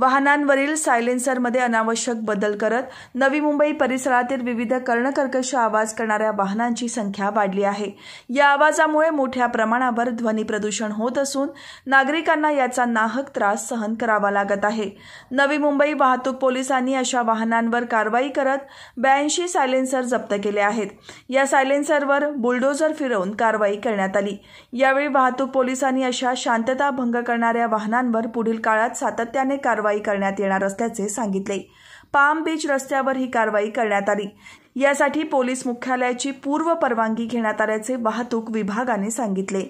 वाहनांवरील सायलेन्सरमध्ये अनावश्यक बदल करत नवी मुंबई परिसरातील विविध कर्णकर्कश आवाज करणाऱ्या वाहनांची संख्या वाढली आहे या आवाजामुळे मोठ्या प्रमाणावर ध्वनी प्रदूषण होत असून नागरिकांना याचा नाहक त्रास सहन करावा लागत आहे नवी मुंबई वाहतूक पोलिसांनी अशा वाहनांवर कारवाई करत ब्याऐंशी सायलेन्सर जप्त केले आहेत या सायलेन्सरवर बुलडोझर फिरवून कारवाई करण्यात आली यावेळी वाहतूक पोलिसांनी अशा शांतता भंग करणाऱ्या वाहनांवर पुढील काळात सातत्याने कारवाई कारवाई करण्यात येणार असल्याचे सांगितले पाम बीच रस्त्यावर ही कारवाई करण्यात आली यासाठी पोलीस मुख्यालयाची पूर्व परवानगी घेण्यात आल्याचे वाहतूक विभागाने सांगितले